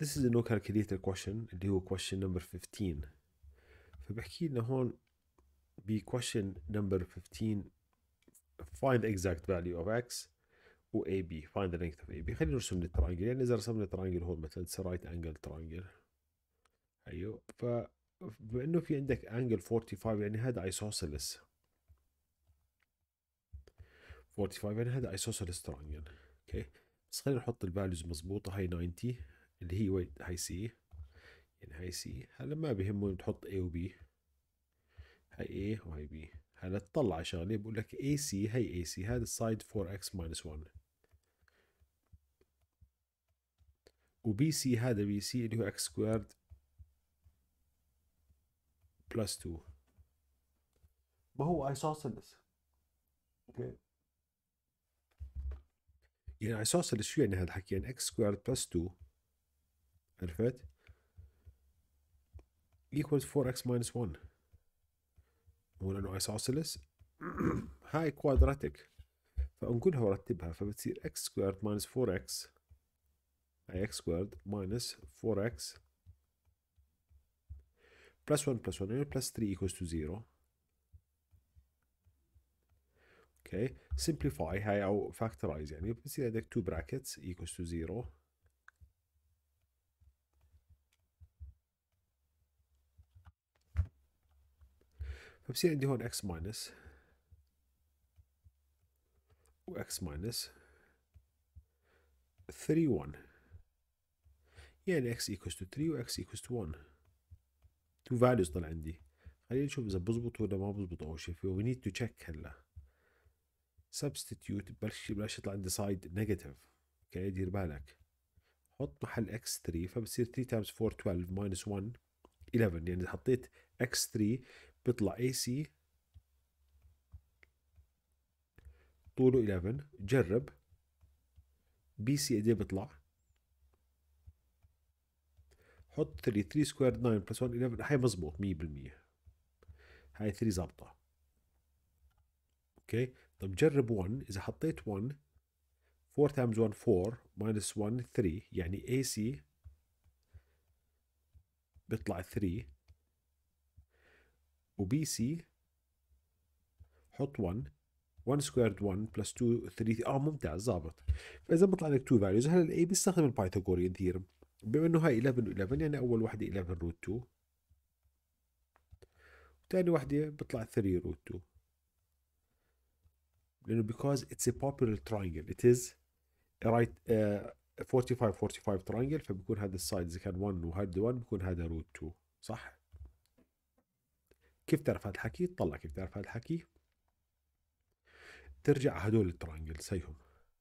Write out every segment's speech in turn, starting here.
This is a no calculator question اللي هو question number 15 فبحكي لنا هون ب question number 15 find the exact value of x و AB find the length of AB خلينا نرسم الترانجل يعني إذا رسمنا الترانجل هون مثلا it's a right angle triangle أيوه فبما إنه في عندك angle 45 يعني هذا isosceles 45 يعني هذا isosceles triangle أوكي بس خلينا نحط الفاليوز مضبوطة هاي 90 اللي هي وين هاي سي يعني هاي سي هلا ما بهمه تحط اي وبي هاي اي وهاي بي هلا تطلع على شغله بقول لك اي سي هي اي سي هذا السايد 4 اكس ماينس 1 وبي سي هذا بي سي اللي هو اكس سكويرد بلس 2 ما هو ايسوسلس اوكي يعني ايسوسلس شو يعني هذا الحكي يعني اكس سكويرد بلس 2 عرفت equals 4x minus 1 مو لأنه isosceles هاي كوادراتيك فأنقلها ورتبها فبتصير x squared minus 4x هاي x squared minus 4x plus 1 plus 1 يعني plus 3 equals to 0 اوكي okay. simplify هاي او factorize يعني بتصير عندك 2 brackets equals to 0 فبصير عندي هون اكس ماينس واكس ماينس 3 1 يعني اكس ايكوز تو 3 واكس ايكوز تو 1 تو فاليوز طلع عندي خلينا نشوف اذا بزبط ولا ما بزبط اول شيء وي نيد تو تشيك هلا سبستيتيوت بلش بلش يطلع عندي سايد نيجاتيف اوكي دير بالك حط محل اكس 3 فبصير 3 تايمز 4 12 ماينس 1 11 يعني اذا حطيت اكس 3 بيطلع اي سي طوله 11 جرب بي سي قد ايه بيطلع حط 3 3 سكوير 9 بلس 1 11 هاي مزبوط 100% هاي 3 ظابطه اوكي طب جرب 1 اذا حطيت 1 4 تايمز 1 4 ماينس 1 3 يعني اي سي بيطلع 3 وبي سي حط 1 1 سكويرد 1 بلس 2 3 اه ممتاز ظابط فاذا بيطلع لك 2 فاليوز هلا الاي بيستخدم البايثاغوريان ثيرم بما انه هاي 11 11 يعني اول وحده 11 روت 2 وثاني وحده بيطلع 3 روت 2 لانه because it's a popular triangle it is a right 45 uh, 45 triangle فبكون هذا السايد اذا كان 1 وهذا 1 بكون هذا روت 2 صح؟ كيف تعرف هذا الحكي تطلع كيف تعرف هذا الحكي ترجع هدول الترانجلز هيهم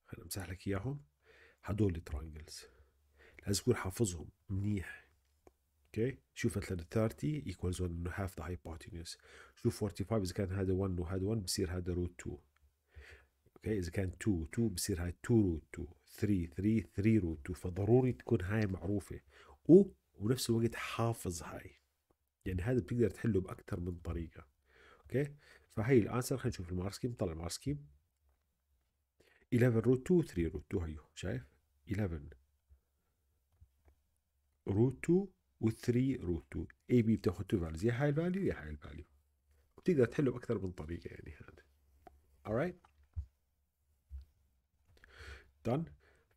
خليني امسح لك اياهم هدول الترانجلز لازم تكون حافظهم منيح اوكي شوف مثلا 30 ايكوالز 1 انه هاف ذا هايبوتينوس شوف 45 اذا كان هذا 1 وهذا 1 بصير هذا روت 2 اوكي اذا كان 2 2 بصير هاي 2 روت 2 3 3 3 روت 2 فضروري تكون هاي معروفه و وبنفس الوقت حافظ هاي يعني هذا بتقدر تحله باكثر من طريقه اوكي فهي الانسر خلينا نشوف المار سكيم طلع المار سكيم 11 روت 2 3 روت 2 هيو شايف 11 روت 2 و3 روت 2 اي بي بتاخذ تو فاليوز يا هاي الفاليو يا هاي الفاليو بتقدر تحله باكثر من طريقه يعني هذا alright done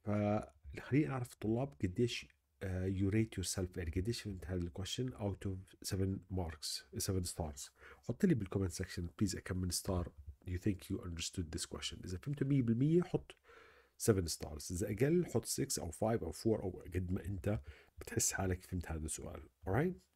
فخليني اعرف الطلاب قديش uh, you rate yourself education في هذا الكويشن اوت اوف 7 ماركس 7 ستارز حط لي بالكومنت سكشن بليز كم من ستار يو ثينك يو understood ذيس كويشن اذا فهمته 100% حط 7 ستارز اذا اقل حط 6 او 5 او 4 او قد ما انت بتحس حالك فهمت هذا السؤال alright